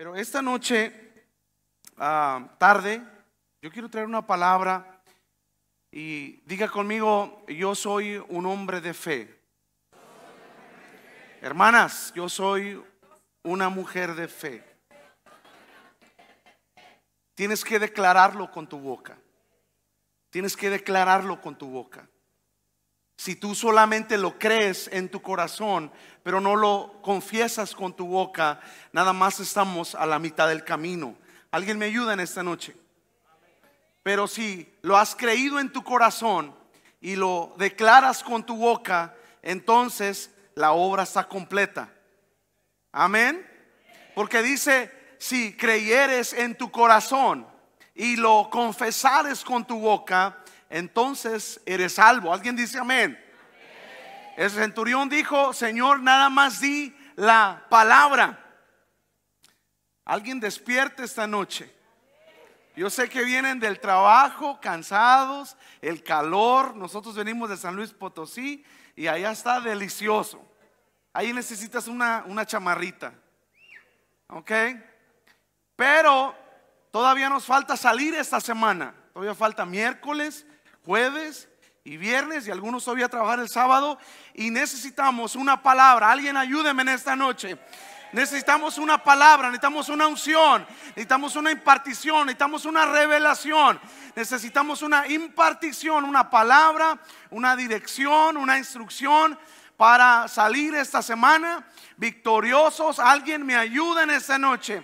Pero esta noche, ah, tarde, yo quiero traer una palabra y diga conmigo, yo soy un hombre de fe. Hermanas, yo soy una mujer de fe. Tienes que declararlo con tu boca. Tienes que declararlo con tu boca. Si tú solamente lo crees en tu corazón, pero no lo confiesas con tu boca, nada más estamos a la mitad del camino. ¿Alguien me ayuda en esta noche? Pero si lo has creído en tu corazón y lo declaras con tu boca, entonces la obra está completa. Amén. Porque dice, si creyeres en tu corazón y lo confesares con tu boca, entonces eres salvo. ¿Alguien dice amén? El centurión dijo, Señor, nada más di la palabra. Alguien despierte esta noche. Yo sé que vienen del trabajo cansados, el calor. Nosotros venimos de San Luis Potosí y allá está delicioso. Ahí necesitas una, una chamarrita. ¿Ok? Pero todavía nos falta salir esta semana. Todavía falta miércoles, jueves y viernes y algunos todavía trabajar el sábado y necesitamos una palabra. Alguien ayúdeme en esta noche. Necesitamos una palabra, necesitamos una unción, necesitamos una impartición, necesitamos una revelación, necesitamos una impartición, una palabra, una dirección, una instrucción para salir esta semana victoriosos. Alguien me ayude en esta noche.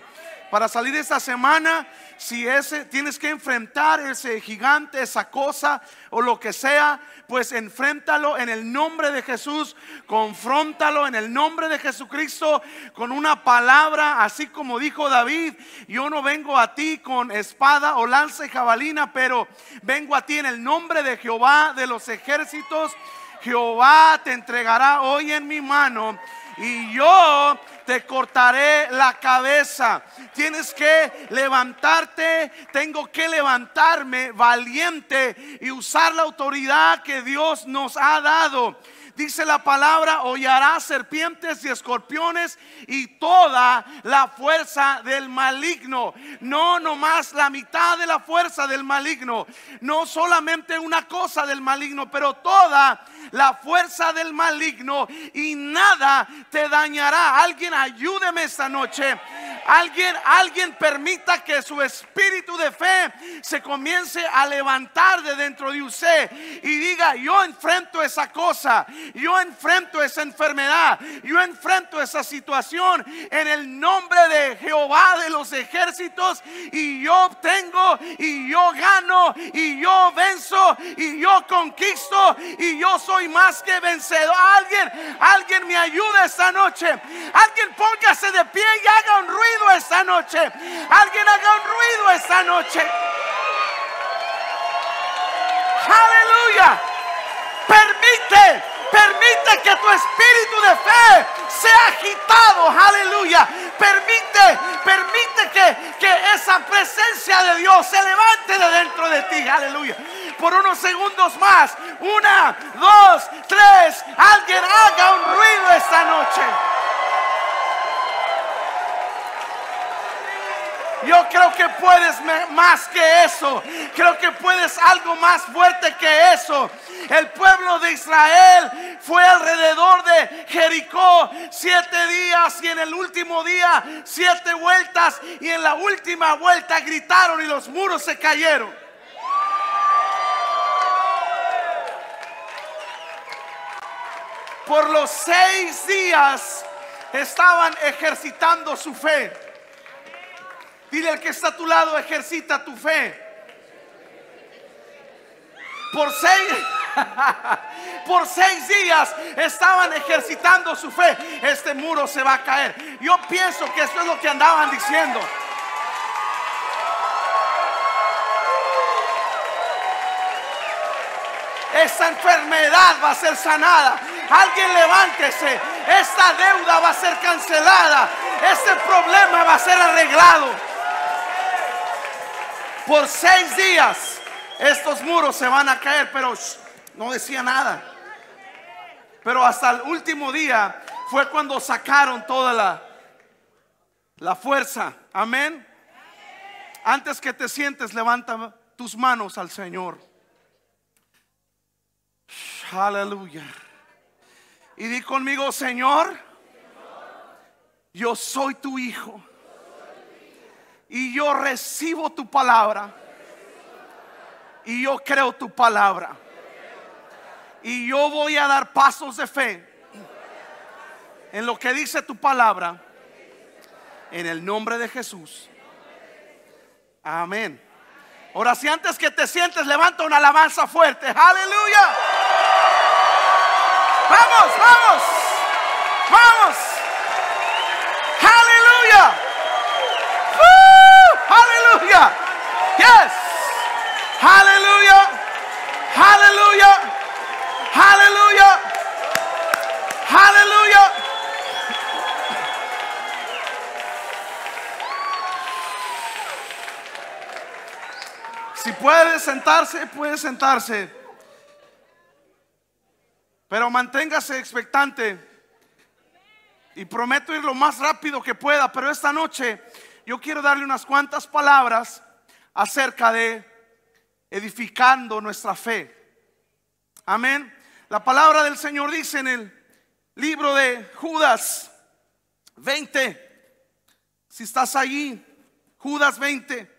Para salir esta semana, si ese tienes que enfrentar ese gigante, esa cosa o lo que sea, pues enfréntalo en el nombre de Jesús, confróntalo en el nombre de Jesucristo con una palabra, así como dijo David, yo no vengo a ti con espada o lanza y jabalina, pero vengo a ti en el nombre de Jehová de los ejércitos. Jehová te entregará hoy en mi mano y yo te cortaré la cabeza. Tienes que levantarte, tengo que levantarme valiente y usar la autoridad que Dios nos ha dado. Dice la palabra, hollará serpientes y escorpiones y toda la fuerza del maligno. No nomás la mitad de la fuerza del maligno. No solamente una cosa del maligno, pero toda la fuerza del maligno y nada te dañará. Alguien ayúdeme esta noche. Alguien, alguien permita que su espíritu de fe se comience a levantar de dentro de usted y diga, yo enfrento esa cosa, yo enfrento esa enfermedad, yo enfrento esa situación en el nombre de Jehová de los ejércitos y yo obtengo y yo gano y yo venzo y yo conquisto y yo soy soy más que vencedor. Alguien, alguien me ayude esta noche. Alguien póngase de pie y haga un ruido esta noche. Alguien haga un ruido esta noche. Aleluya. Permite, permite que tu espíritu de fe sea agitado. Aleluya. Permite, permite que, que esa presencia de Dios se levante de dentro de ti. Aleluya por unos segundos más. Una, dos, tres. Alguien haga un ruido esta noche. Yo creo que puedes más que eso. Creo que puedes algo más fuerte que eso. El pueblo de Israel fue alrededor de Jericó siete días y en el último día siete vueltas y en la última vuelta gritaron y los muros se cayeron. por los seis días estaban ejercitando su fe. Dile al que está a tu lado, ejercita tu fe. Por seis, por seis días estaban ejercitando su fe. Este muro se va a caer. Yo pienso que esto es lo que andaban diciendo. Esta enfermedad va a ser sanada. Alguien levántese. Esta deuda va a ser cancelada. Este problema va a ser arreglado. Por seis días estos muros se van a caer, pero no decía nada. Pero hasta el último día fue cuando sacaron toda la, la fuerza. Amén. Antes que te sientes, levanta tus manos al Señor. Aleluya. Y di conmigo, Señor, yo soy tu hijo. Y yo recibo tu palabra. Y yo creo tu palabra. Y yo voy a dar pasos de fe en lo que dice tu palabra. En el nombre de Jesús. Amén. Ahora, si antes que te sientes, levanta una alabanza fuerte. Aleluya. Vamos, vamos, vamos. Aleluya. Aleluya. Yes. Aleluya. Aleluya. Aleluya. Aleluya. Si puede sentarse, puede sentarse. Pero manténgase expectante. Y prometo ir lo más rápido que pueda. Pero esta noche yo quiero darle unas cuantas palabras acerca de edificando nuestra fe. Amén. La palabra del Señor dice en el libro de Judas 20. Si estás allí, Judas 20.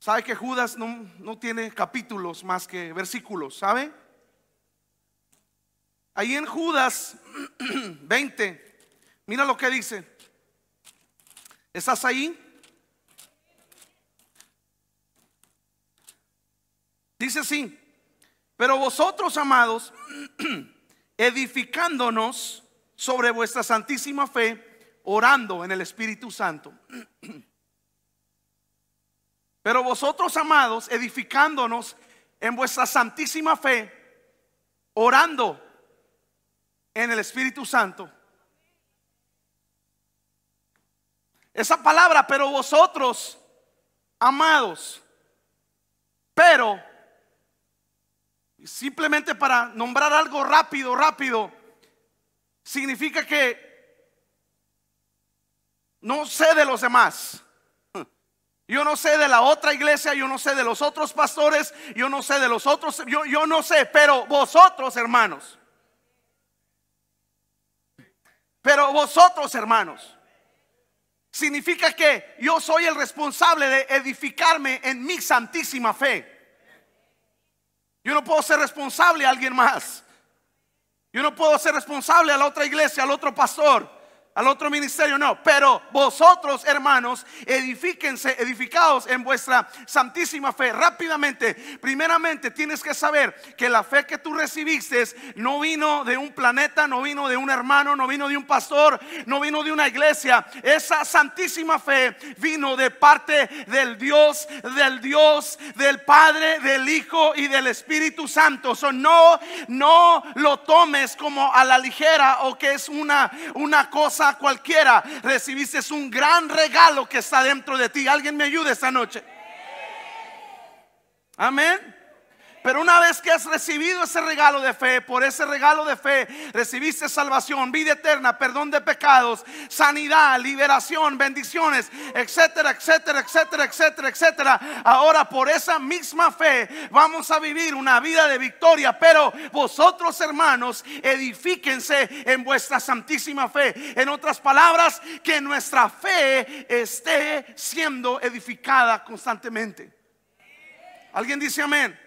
¿Sabe que Judas no, tiene capítulos más que versículos? ¿Sabe? Ahí en Judas 20, mira lo que dice. ¿Estás ahí? Dice así, pero vosotros, amados, edificándonos sobre vuestra santísima fe, orando en el Espíritu Santo. Pero vosotros, amados, edificándonos en vuestra santísima fe, orando en el Espíritu Santo. Esa palabra, pero vosotros, amados, pero, simplemente para nombrar algo rápido, rápido, significa que no sé de los demás. Yo no sé de la otra iglesia, yo no sé de los otros pastores, yo no sé de los otros, yo, yo no sé, pero vosotros hermanos, pero vosotros hermanos, significa que yo soy el responsable de edificarme en mi santísima fe. Yo no puedo ser responsable a alguien más. Yo no puedo ser responsable a la otra iglesia, al otro pastor al otro ministerio, no. Pero vosotros, hermanos, edifíquense, edificados en vuestra santísima fe. Rápidamente, primeramente tienes que saber que la fe que tú recibiste no vino de un planeta, no vino de un hermano, no vino de un pastor, no vino de una iglesia. Esa santísima fe vino de parte del Dios, del Dios, del Padre, del Hijo y del Espíritu Santo. no, no lo tomes como a la ligera o que es una, una cosa cualquiera, recibiste un gran regalo que está dentro de ti. ¿Alguien me ayude esta noche? Amén. Pero una vez que has recibido ese regalo de fe, por ese regalo de fe recibiste salvación, vida eterna, perdón de pecados, sanidad, liberación, bendiciones, etcétera, etcétera, etcétera, etcétera, etcétera. Ahora por esa misma fe vamos a vivir una vida de victoria. Pero vosotros hermanos, edifíquense en vuestra santísima fe. En otras palabras, que nuestra fe esté siendo edificada constantemente. ¿Alguien dice amén?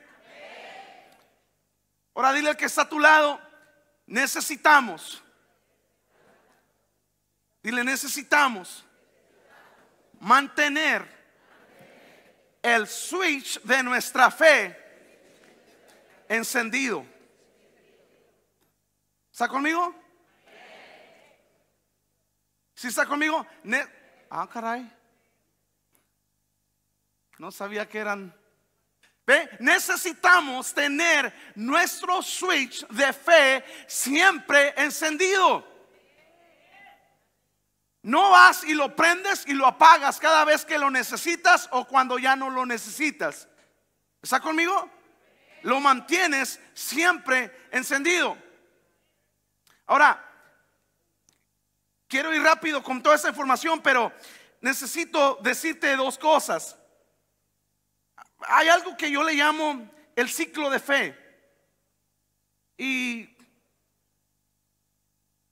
Ahora dile al que está a tu lado, necesitamos. Dile, necesitamos mantener el switch de nuestra fe encendido. ¿Está conmigo? Si está conmigo? ah, caray. No sabía que eran Necesitamos tener nuestro switch de fe siempre encendido. No vas y lo prendes y lo apagas cada vez que lo necesitas o cuando ya no lo necesitas. ¿Está conmigo? Lo mantienes siempre encendido. Ahora, quiero ir rápido con toda esa información, pero necesito decirte dos cosas hay algo que yo le llamo el ciclo de fe. Y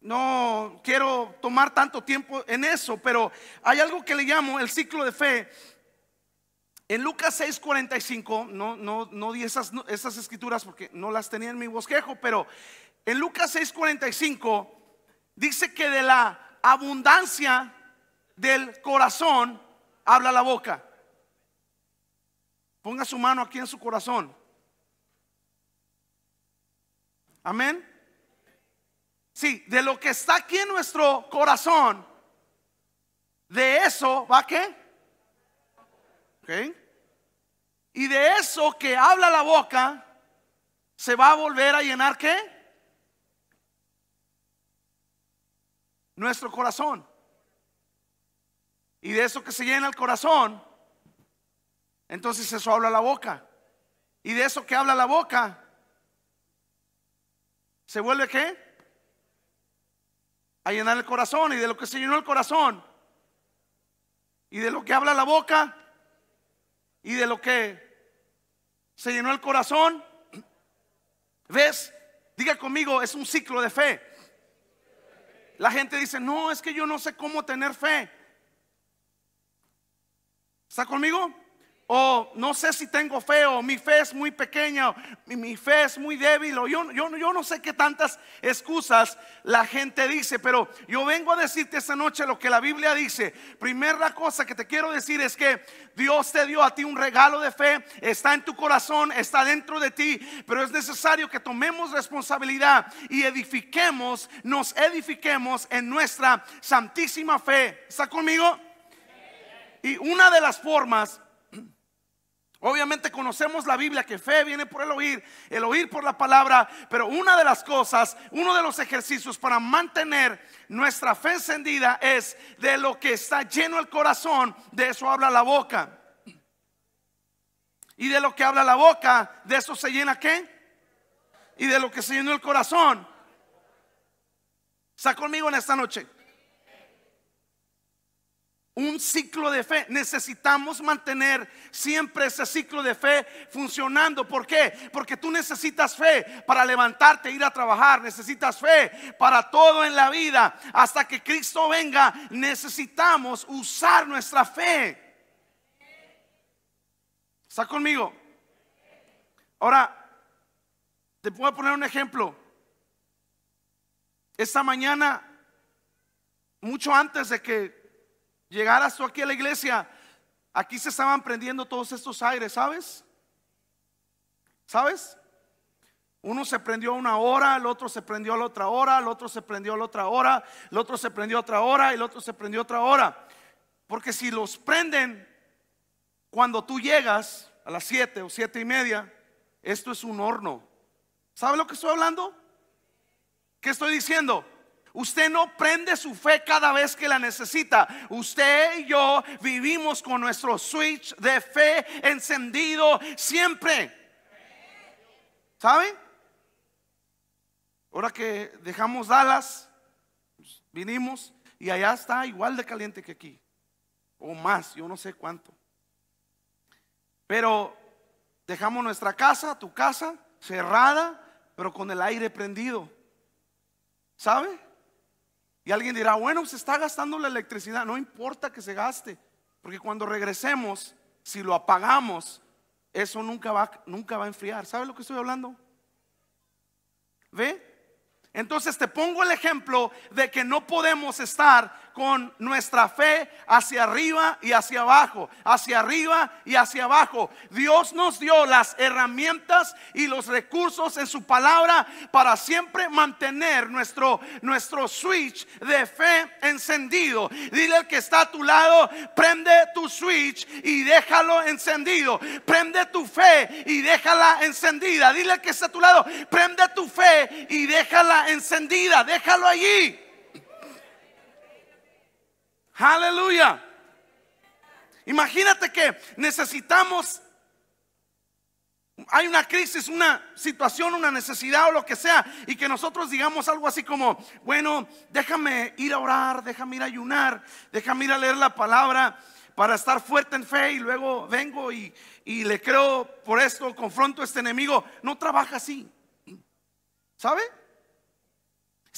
no quiero tomar tanto tiempo en eso, pero hay algo que le llamo el ciclo de fe. En Lucas 6:45, no, no, no di esas, esas escrituras porque no las tenía en mi bosquejo, pero en Lucas 6:45 dice que de la abundancia del corazón habla la boca. Ponga su mano aquí en su corazón. Amén. Sí, de lo que está aquí en nuestro corazón, de eso va qué? Ok Y de eso que habla la boca, se va a volver a llenar qué? Nuestro corazón. Y de eso que se llena el corazón, entonces eso habla la boca. Y de eso que habla la boca, ¿se vuelve qué? A llenar el corazón. Y de lo que se llenó el corazón. Y de lo que habla la boca. Y de lo que se llenó el corazón. ¿Ves? Diga conmigo, es un ciclo de fe. La gente dice, no, es que yo no sé cómo tener fe. ¿Está conmigo? o oh, no sé si tengo fe, o mi fe es muy pequeña, mi fe es muy débil, o yo, yo, yo no sé qué tantas excusas la gente dice, pero yo vengo a decirte esta noche lo que la Biblia dice. Primera cosa que te quiero decir es que Dios te dio a ti un regalo de fe, está en tu corazón, está dentro de ti, pero es necesario que tomemos responsabilidad y edifiquemos, nos edifiquemos en nuestra santísima fe. ¿Está conmigo? Y una de las formas Obviamente conocemos la Biblia que fe viene por el oír, el oír por la palabra, pero una de las cosas, uno de los ejercicios para mantener nuestra fe encendida es de lo que está lleno el corazón, de eso habla la boca. Y de lo que habla la boca, de eso se llena qué? Y de lo que se llena el corazón. Está conmigo en esta noche un ciclo de fe. Necesitamos mantener siempre ese ciclo de fe funcionando. ¿Por qué? Porque tú necesitas fe para levantarte, e ir a trabajar. Necesitas fe para todo en la vida. Hasta que Cristo venga, necesitamos usar nuestra fe. ¿Está conmigo? Ahora, te puedo poner un ejemplo. Esta mañana, mucho antes de que Llegaras tú aquí a la iglesia, aquí se estaban prendiendo todos estos aires, ¿sabes? ¿Sabes? Uno se prendió a una hora, el otro se prendió a la otra hora, el otro se prendió a la otra hora, el otro se prendió a otra hora, el otro se prendió otra hora. Porque si los prenden cuando tú llegas a las siete o siete y media, esto es un horno. ¿Sabe lo que estoy hablando? ¿Qué estoy diciendo? Usted no prende su fe cada vez que la necesita. Usted y yo vivimos con nuestro switch de fe encendido siempre. ¿Sabe? Ahora que dejamos Dallas, pues, vinimos y allá está igual de caliente que aquí. O más, yo no sé cuánto. Pero dejamos nuestra casa, tu casa, cerrada, pero con el aire prendido. ¿Sabe? Y alguien dirá, bueno, se está gastando la electricidad, no importa que se gaste, porque cuando regresemos, si lo apagamos, eso nunca va, nunca va a enfriar. ¿Sabe lo que estoy hablando? ¿Ve? Entonces te pongo el ejemplo de que no podemos estar con nuestra fe hacia arriba y hacia abajo, hacia arriba y hacia abajo. Dios nos dio las herramientas y los recursos en su palabra para siempre mantener nuestro, nuestro switch de fe encendido. Dile al que está a tu lado, prende tu switch y déjalo encendido. Prende tu fe y déjala encendida. Dile al que está a tu lado, prende tu fe y déjala encendida. Déjalo allí. Aleluya. Imagínate que necesitamos, hay una crisis, una situación, una necesidad o lo que sea, y que nosotros digamos algo así como, bueno, déjame ir a orar, déjame ir a ayunar, déjame ir a leer la palabra para estar fuerte en fe y luego vengo y, y le creo por esto, confronto a este enemigo. No trabaja así. ¿Sabe?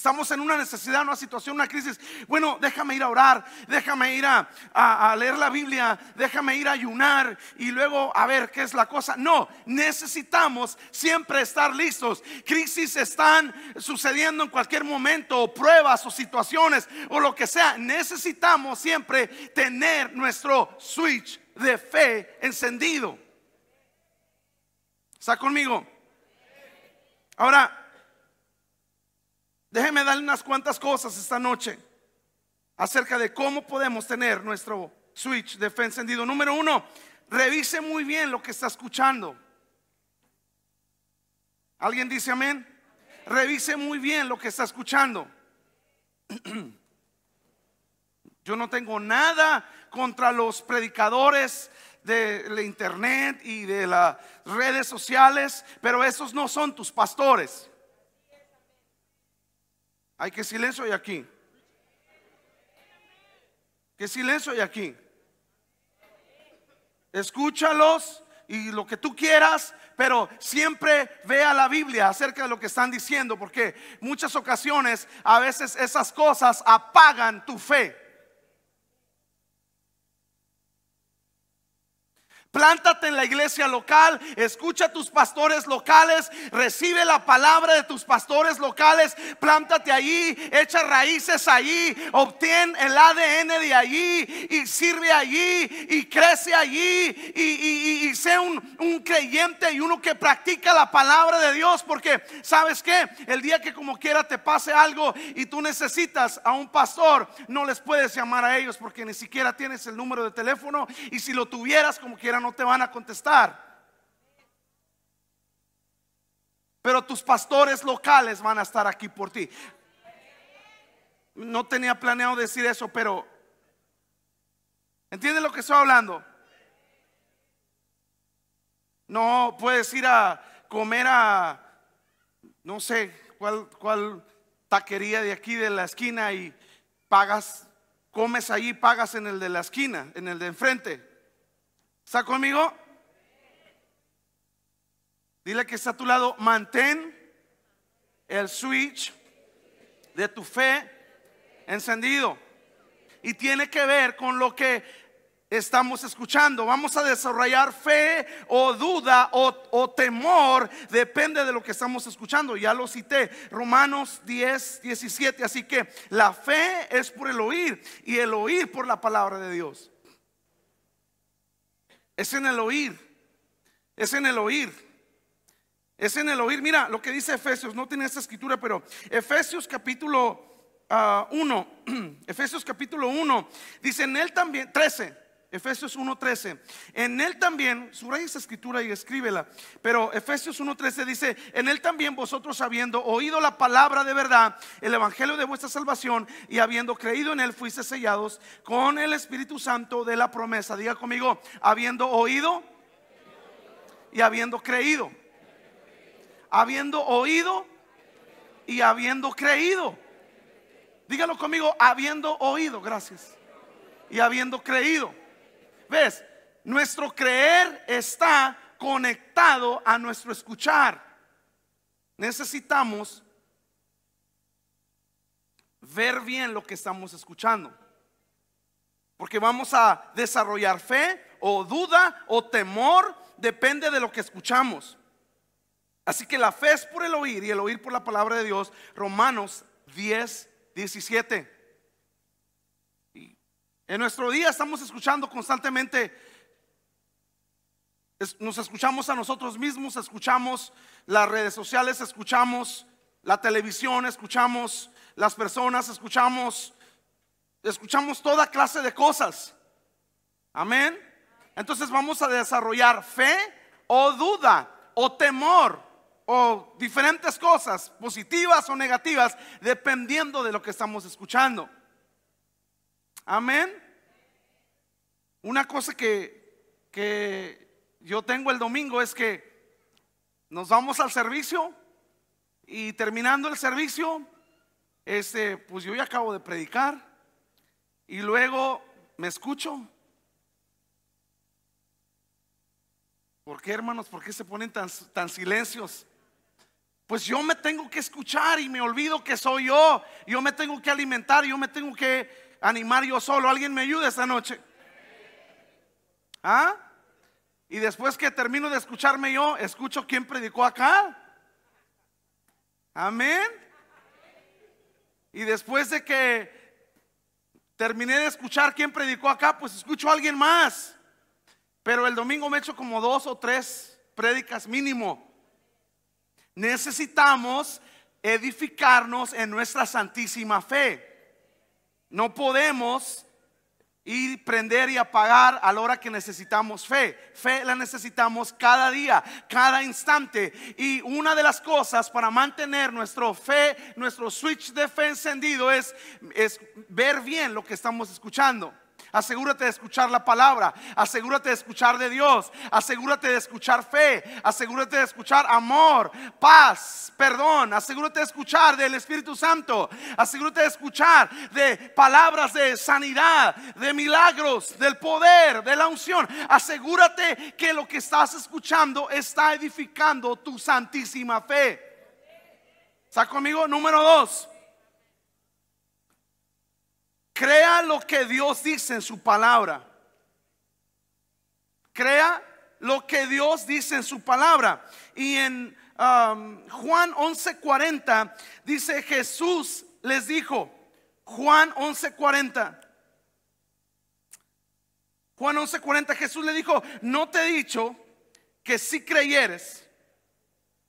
Estamos en una necesidad, una situación, una crisis. Bueno, déjame ir a orar, déjame ir a, leer la Biblia, déjame ir a ayunar y luego a ver qué es la cosa. No, necesitamos siempre estar listos. Crisis están sucediendo en cualquier momento, o pruebas o situaciones o lo que sea. Necesitamos siempre tener nuestro switch de fe encendido. ¿Está conmigo? Ahora, Déjeme darle unas cuantas cosas esta noche acerca de cómo podemos tener nuestro switch de fe encendido. Número uno, revise muy bien lo que está escuchando. ¿Alguien dice amén? Revise muy bien lo que está escuchando. Yo no tengo nada contra los predicadores de internet y de las redes sociales, pero esos no son tus pastores. Hay que silencio hay aquí. que silencio hay aquí? Escúchalos y lo que tú quieras, pero siempre vea la Biblia acerca de lo que están diciendo, porque muchas ocasiones a veces esas cosas apagan tu fe. Plántate en la iglesia local, escucha a tus pastores locales, recibe la palabra de tus pastores locales, plántate allí, echa raíces allí, obtén el ADN de allí y sirve allí y crece allí y, sea un, creyente y uno que practica la palabra de Dios porque sabes que el día que como quiera te pase algo y tú necesitas a un pastor, no les puedes llamar a ellos porque ni siquiera tienes el número de teléfono y si lo tuvieras como quieran no te van a contestar. Pero tus pastores locales van a estar aquí por ti. No tenía planeado decir eso, pero ¿entiendes lo que estoy hablando? No puedes ir a comer a, no sé, cuál, cuál taquería de aquí de la esquina y pagas, comes allí, pagas en el de la esquina, en el de enfrente. ¿Está conmigo? Dile que está a tu lado, mantén el switch de tu fe encendido. Y tiene que ver con lo que estamos escuchando. Vamos a desarrollar fe o duda o, temor, depende de lo que estamos escuchando. Ya lo cité, Romanos 10, 17. Así que la fe es por el oír y el oír por la palabra de Dios. Es en el oír. Es en el oír. Es en el oír. Mira lo que dice Efesios. No tiene esta escritura, pero Efesios capítulo 1. Ah, Efesios capítulo 1. Dice en él también, 13. Efesios 1.13. En él también, subraya esa escritura y escríbela, pero Efesios 1.13 dice, en él también vosotros habiendo oído la palabra de verdad, el evangelio de vuestra salvación, y habiendo creído en él, fuiste sellados con el Espíritu Santo de la promesa. Diga conmigo, habiendo oído y habiendo creído. Habiendo oído y habiendo creído. Dígalo conmigo, habiendo oído, gracias. Y habiendo creído. ¿Ves? Nuestro creer está conectado a nuestro escuchar. Necesitamos ver bien lo que estamos escuchando. Porque vamos a desarrollar fe o duda o temor, depende de lo que escuchamos. Así que la fe es por el oír y el oír por la palabra de Dios. Romanos 10, 17. En nuestro día estamos escuchando constantemente, nos escuchamos a nosotros mismos, escuchamos las redes sociales, escuchamos la televisión, escuchamos las personas, escuchamos, escuchamos toda clase de cosas. Amén. Entonces vamos a desarrollar fe o duda o temor o diferentes cosas, positivas o negativas, dependiendo de lo que estamos escuchando. Amén. Una cosa que, yo tengo el domingo es que nos vamos al servicio y terminando el servicio, este, pues yo ya acabo de predicar y luego me escucho. ¿Por qué, hermanos? ¿Por qué se ponen tan, tan silencios? Pues yo me tengo que escuchar y me olvido que soy yo. Yo me tengo que alimentar, yo me tengo que animar yo solo. ¿Alguien me ayude esta noche? ¿Ah? Y después que termino de escucharme yo, escucho quién predicó acá. Amén. Y después de que terminé de escuchar quién predicó acá, pues escucho a alguien más. Pero el domingo me echo como dos o tres prédicas mínimo. Necesitamos edificarnos en nuestra santísima fe. No podemos y prender y apagar a la hora que necesitamos fe. Fe la necesitamos cada día, cada instante. Y una de las cosas para mantener nuestro fe, nuestro switch de fe encendido es, es ver bien lo que estamos escuchando. Asegúrate de escuchar la palabra, asegúrate de escuchar de Dios, asegúrate de escuchar fe, asegúrate de escuchar amor, paz, perdón, asegúrate de escuchar del Espíritu Santo, asegúrate de escuchar de palabras de sanidad, de milagros, del poder, de la unción. Asegúrate que lo que estás escuchando está edificando tu santísima fe. ¿Está conmigo? Número dos. Crea lo que Dios dice en su palabra. Crea lo que Dios dice en su palabra. Y en um, Juan 11:40 dice Jesús les dijo, Juan 11:40. Juan 11:40 Jesús le dijo, no te he dicho que si creyeres,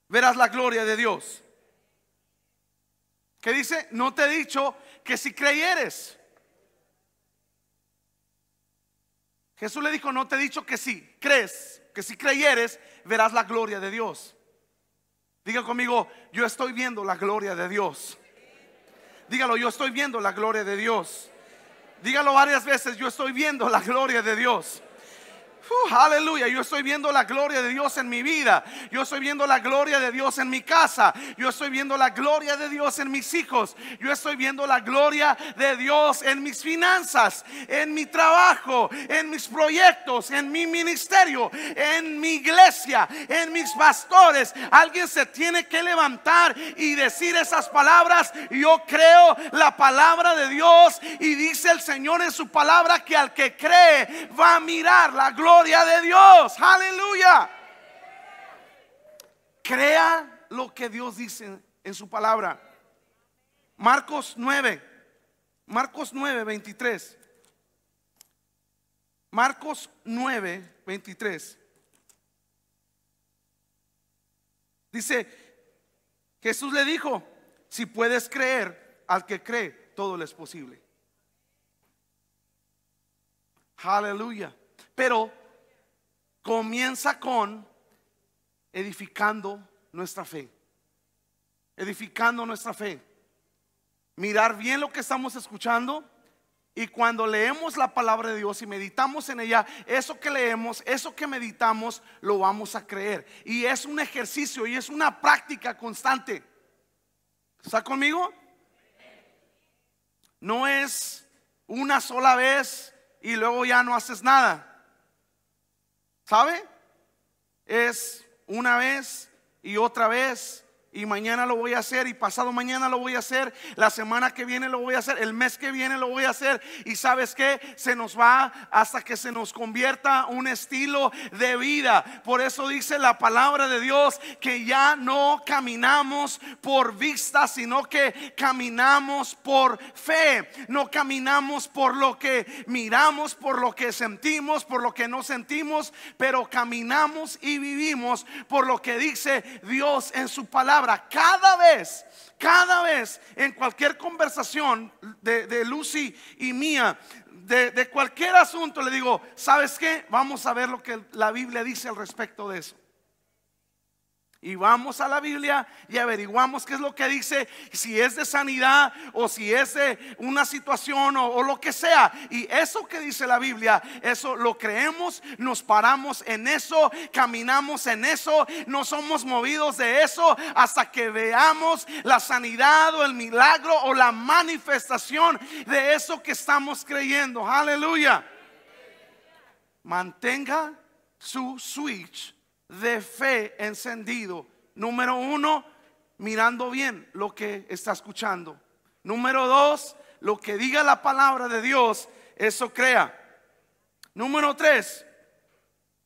verás la gloria de Dios. ¿Qué dice? No te he dicho que si creyeres. Jesús le dijo, no te he dicho que si sí, crees, que si creyeres, verás la gloria de Dios. Diga conmigo, yo estoy viendo la gloria de Dios. Dígalo, yo estoy viendo la gloria de Dios. Dígalo varias veces, yo estoy viendo la gloria de Dios. Oh, aleluya, yo estoy viendo la gloria de Dios en mi vida. Yo estoy viendo la gloria de Dios en mi casa. Yo estoy viendo la gloria de Dios en mis hijos. Yo estoy viendo la gloria de Dios en mis finanzas, en mi trabajo, en mis proyectos, en mi ministerio, en mi iglesia, en mis pastores. Alguien se tiene que levantar y decir esas palabras. Yo creo la palabra de Dios y dice el Señor en su palabra que al que cree va a mirar la gloria de Dios. Aleluya. Crea lo que Dios dice en su palabra. Marcos 9, Marcos 9, 23. Marcos 9, 23. Dice, Jesús le dijo, si puedes creer al que cree, todo le es posible. Aleluya. Pero comienza con edificando nuestra fe. Edificando nuestra fe. Mirar bien lo que estamos escuchando y cuando leemos la palabra de Dios y meditamos en ella, eso que leemos, eso que meditamos, lo vamos a creer. Y es un ejercicio y es una práctica constante. ¿Está conmigo? No es una sola vez y luego ya no haces nada. ¿Sabe? Es una vez y otra vez y mañana lo voy a hacer y pasado mañana lo voy a hacer, la semana que viene lo voy a hacer, el mes que viene lo voy a hacer y sabes que se nos va hasta que se nos convierta un estilo de vida. Por eso dice la palabra de Dios que ya no caminamos por vista, sino que caminamos por fe. No caminamos por lo que miramos, por lo que sentimos, por lo que no sentimos, pero caminamos y vivimos por lo que dice Dios en su palabra cada vez, cada vez en cualquier conversación de, Lucy y mía, de, de, cualquier asunto, le digo, ¿sabes qué? Vamos a ver lo que la Biblia dice al respecto de eso. Y vamos a la Biblia y averiguamos qué es lo que dice, si es de sanidad o si es de una situación o, lo que sea. Y eso que dice la Biblia, eso lo creemos, nos paramos en eso, caminamos en eso, no somos movidos de eso hasta que veamos la sanidad o el milagro o la manifestación de eso que estamos creyendo. Aleluya. Mantenga su switch de fe encendido. Número uno, mirando bien lo que está escuchando. Número dos, lo que diga la palabra de Dios, eso crea. Número tres,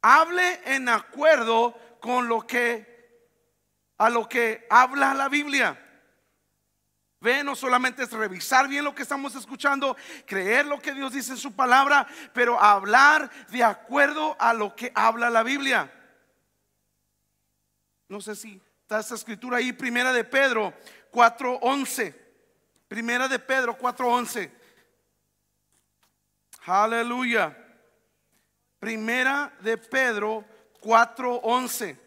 hable en acuerdo con lo que a lo que habla la Biblia. Ve, no solamente es revisar bien lo que estamos escuchando, creer lo que Dios dice en su palabra, pero hablar de acuerdo a lo que habla la Biblia. No sé si está esta escritura ahí, Primera de Pedro 4:11. Primera de Pedro 4:11. Aleluya. Primera de Pedro 4:11.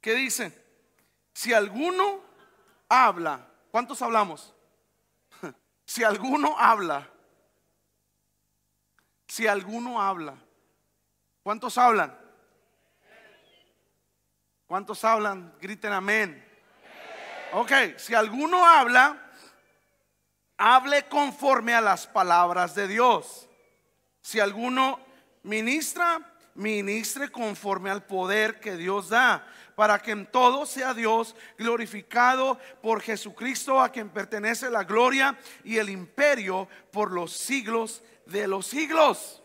¿Qué dice? Si alguno habla, ¿cuántos hablamos? Si alguno habla, si alguno habla, ¿cuántos hablan? ¿Cuántos hablan? Griten amén. Ok, si alguno habla, hable conforme a las palabras de Dios. Si alguno ministra, ministre conforme al poder que Dios da, para que en todo sea Dios glorificado por Jesucristo, a quien pertenece la gloria y el imperio por los siglos de los siglos.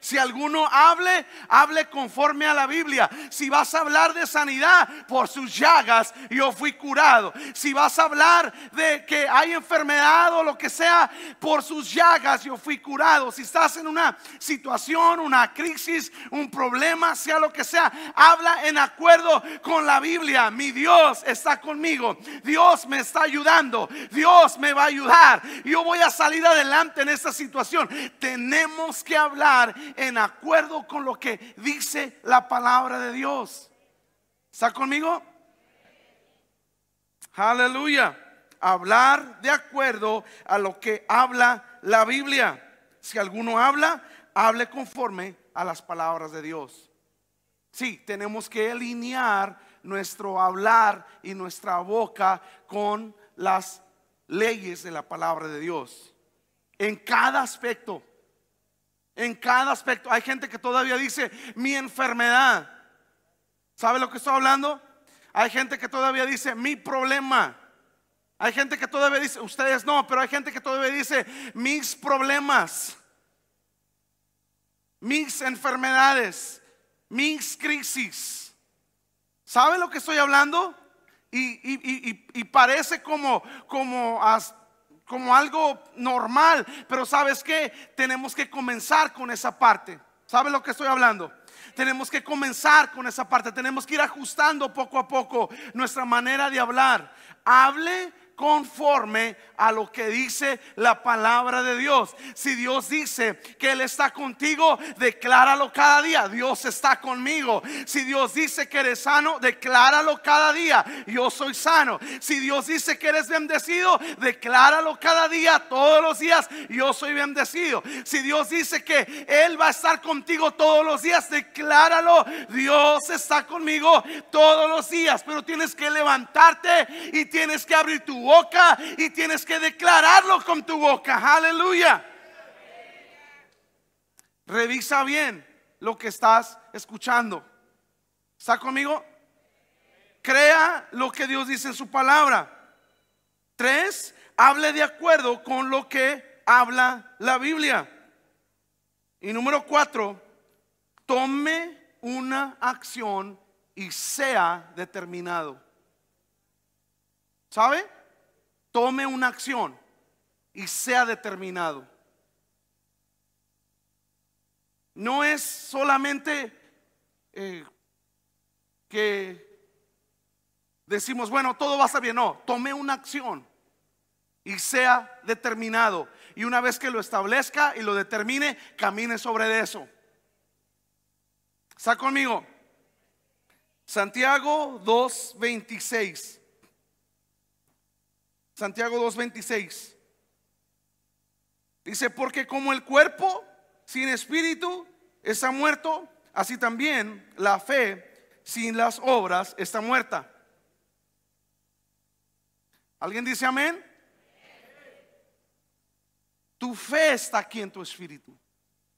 Si alguno hable, hable conforme a la Biblia. Si vas a hablar de sanidad, por sus llagas yo fui curado. Si vas a hablar de que hay enfermedad o lo que sea, por sus llagas yo fui curado. Si estás en una situación, una crisis, un problema, sea lo que sea, habla en acuerdo con la Biblia. Mi Dios está conmigo. Dios me está ayudando. Dios me va a ayudar. Yo voy a salir adelante en esta situación. Tenemos que hablar en acuerdo con lo que dice la palabra de Dios. ¿Está conmigo? Aleluya. Hablar de acuerdo a lo que habla la Biblia. Si alguno habla, hable conforme a las palabras de Dios. Sí, tenemos que alinear nuestro hablar y nuestra boca con las leyes de la palabra de Dios. En cada aspecto, en cada aspecto. Hay gente que todavía dice, mi enfermedad. ¿Sabe lo que estoy hablando? Hay gente que todavía dice, mi problema. Hay gente que todavía dice, ustedes no, pero hay gente que todavía dice, mis problemas, mis enfermedades, mis crisis. ¿Sabe lo que estoy hablando? Y, parece como, como, como algo normal, pero sabes que tenemos que comenzar con esa parte. ¿Sabes lo que estoy hablando? Tenemos que comenzar con esa parte, tenemos que ir ajustando poco a poco nuestra manera de hablar. Hable conforme a lo que dice la palabra de Dios. Si Dios dice que Él está contigo, decláralo cada día. Dios está conmigo. Si Dios dice que eres sano, decláralo cada día. Yo soy sano. Si Dios dice que eres bendecido, decláralo cada día, todos los días. Yo soy bendecido. Si Dios dice que Él va a estar contigo todos los días, decláralo. Dios está conmigo todos los días. Pero tienes que levantarte y tienes que abrir tu boca y tienes que declararlo con tu boca. Aleluya. Revisa bien lo que estás escuchando. ¿Está conmigo? Crea lo que Dios dice en su palabra. Tres, hable de acuerdo con lo que habla la Biblia. Y número cuatro, tome una acción y sea determinado. ¿Sabe? tome una acción y sea determinado. No es solamente eh, que decimos, bueno, todo va a estar bien. No, tome una acción y sea determinado. Y una vez que lo establezca y lo determine, camine sobre eso. Está conmigo. Santiago 2.26. Santiago 2.26. Dice, porque como el cuerpo sin espíritu está muerto, así también la fe sin las obras está muerta. ¿Alguien dice amén? Tu fe está aquí en tu espíritu.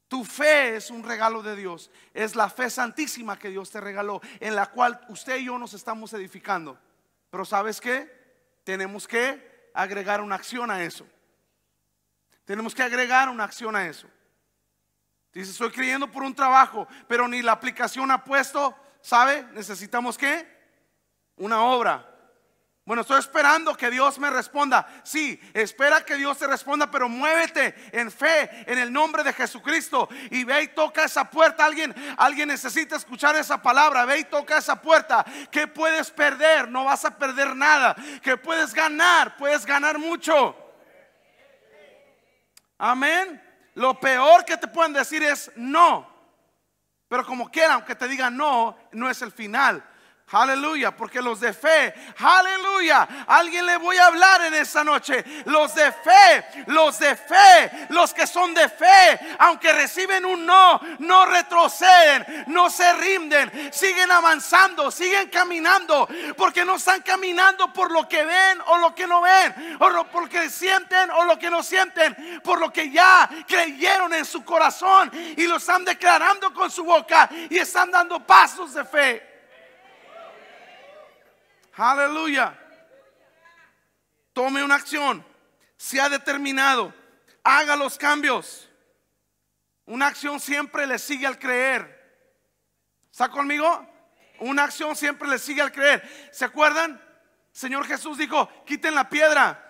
Tu fe es un regalo de Dios. Es la fe santísima que Dios te regaló, en la cual usted y yo nos estamos edificando. Pero ¿sabes qué? Tenemos que agregar una acción a eso. Tenemos que agregar una acción a eso. Dice, estoy creyendo por un trabajo, pero ni la aplicación ha puesto, ¿sabe? Necesitamos qué? Una obra. Bueno, estoy esperando que Dios me responda. Sí, espera que Dios te responda, pero muévete en fe en el nombre de Jesucristo y ve y toca esa puerta. Alguien, alguien necesita escuchar esa palabra. Ve y toca esa puerta. ¿Qué puedes perder? No vas a perder nada. ¿Qué puedes ganar? Puedes ganar mucho. Amén. Lo peor que te pueden decir es no. Pero como quiera, aunque te digan no, no es el final. Aleluya, porque los de fe, aleluya, alguien le voy a hablar en esta noche. Los de fe, los de fe, los que son de fe, aunque reciben un no, no retroceden, no se rinden, siguen avanzando, siguen caminando, porque no están caminando por lo que ven o lo que no ven, o lo, que sienten o lo que no sienten, por lo que ya creyeron en su corazón y lo están declarando con su boca y están dando pasos de fe. Aleluya. Tome una acción. Se ha determinado. Haga los cambios. Una acción siempre le sigue al creer. ¿Está conmigo? Una acción siempre le sigue al creer. ¿Se acuerdan? Señor Jesús dijo, quiten la piedra.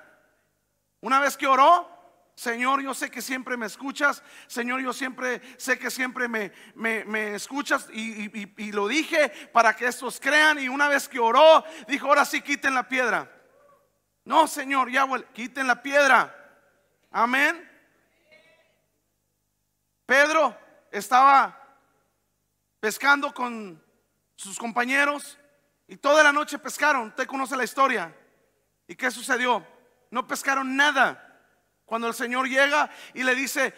Una vez que oró, Señor, yo sé que siempre me escuchas. Señor, yo siempre sé que siempre me, me, escuchas. Y, lo dije para que estos crean. Y una vez que oró, dijo, ahora sí quiten la piedra. No, Señor, ya quiten la piedra. Amén. Pedro estaba pescando con sus compañeros y toda la noche pescaron. Usted conoce la historia. ¿Y qué sucedió? No pescaron nada. Cuando el Señor llega y le dice,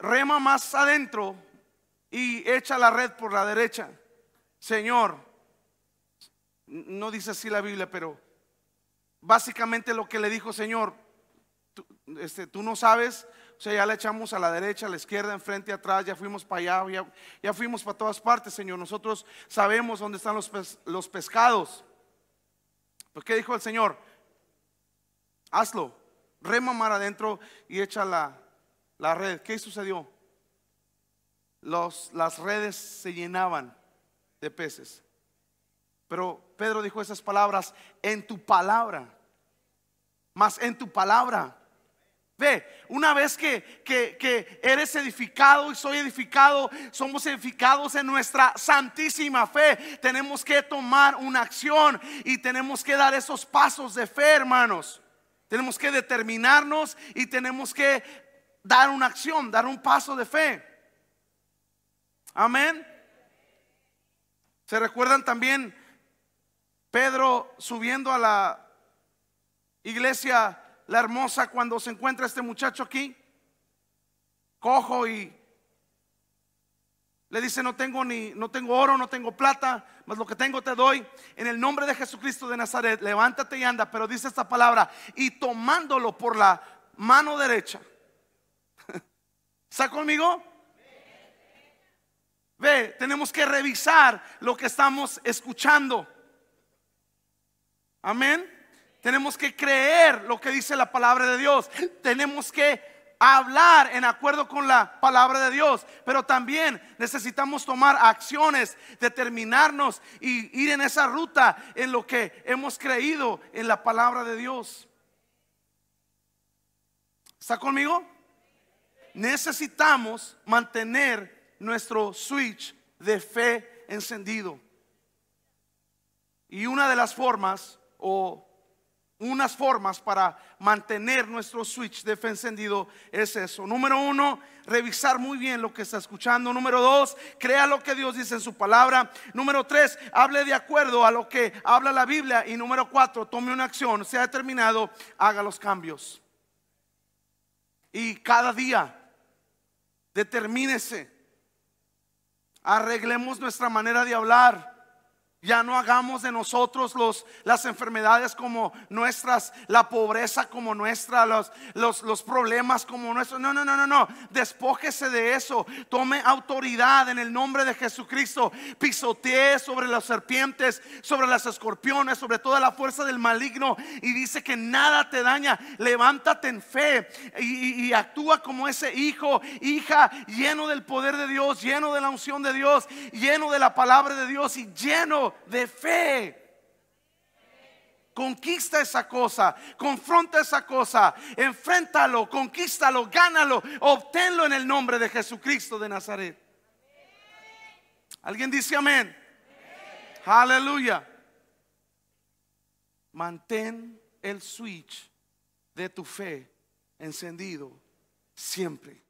rema más adentro y echa la red por la derecha. Señor, no dice así la Biblia, pero básicamente lo que le dijo, Señor, tú, este, tú no sabes, o sea, ya le echamos a la derecha, a la izquierda, enfrente, atrás, ya fuimos para allá, ya, fuimos para todas partes, Señor. Nosotros sabemos dónde están los, los pescados. ¿Por pues, qué dijo el Señor? Hazlo remamar adentro y echa la, red. ¿Qué sucedió? las redes se llenaban de peces. Pero Pedro dijo esas palabras, en tu palabra, más en tu palabra. Ve, una vez que, que, eres edificado y soy edificado, somos edificados en nuestra santísima fe. Tenemos que tomar una acción y tenemos que dar esos pasos de fe, hermanos. Tenemos que determinarnos y tenemos que dar una acción, dar un paso de fe. Amén. ¿Se recuerdan también Pedro subiendo a la iglesia, la hermosa, cuando se encuentra este muchacho aquí, cojo y le dice, no tengo ni, no tengo oro, no tengo plata, mas lo que tengo te doy. En el nombre de Jesucristo de Nazaret, levántate y anda. Pero dice esta palabra, y tomándolo por la mano derecha. ¿Está conmigo? Ve, tenemos que revisar lo que estamos escuchando. Amén. Tenemos que creer lo que dice la palabra de Dios. Tenemos que hablar en acuerdo con la palabra de Dios, pero también necesitamos tomar acciones, determinarnos y ir en esa ruta en lo que hemos creído en la palabra de Dios. ¿Está conmigo? Necesitamos mantener nuestro switch de fe encendido. Y una de las formas o unas formas para mantener nuestro switch de fe encendido es eso. Número uno, revisar muy bien lo que está escuchando. Número dos, crea lo que Dios dice en su palabra. Número tres, hable de acuerdo a lo que habla la Biblia. Y número cuatro, tome una acción, sea determinado, haga los cambios. Y cada día, determínese. Arreglemos nuestra manera de hablar ya no hagamos de nosotros los, las enfermedades como nuestras, la pobreza como nuestra, los, los, problemas como nuestros. No, no, no, no, no. Despójese de eso. Tome autoridad en el nombre de Jesucristo. Pisotee sobre las serpientes, sobre las escorpiones, sobre toda la fuerza del maligno. Y dice que nada te daña. Levántate en fe y actúa como ese hijo, hija, lleno del poder de Dios, lleno de la unción de Dios, lleno de la palabra de Dios y lleno de fe. Conquista esa cosa, confronta esa cosa, enfréntalo, conquístalo, gánalo, obténlo en el nombre de Jesucristo de Nazaret. ¿Alguien dice amén? Aleluya. Mantén el switch de tu fe encendido siempre.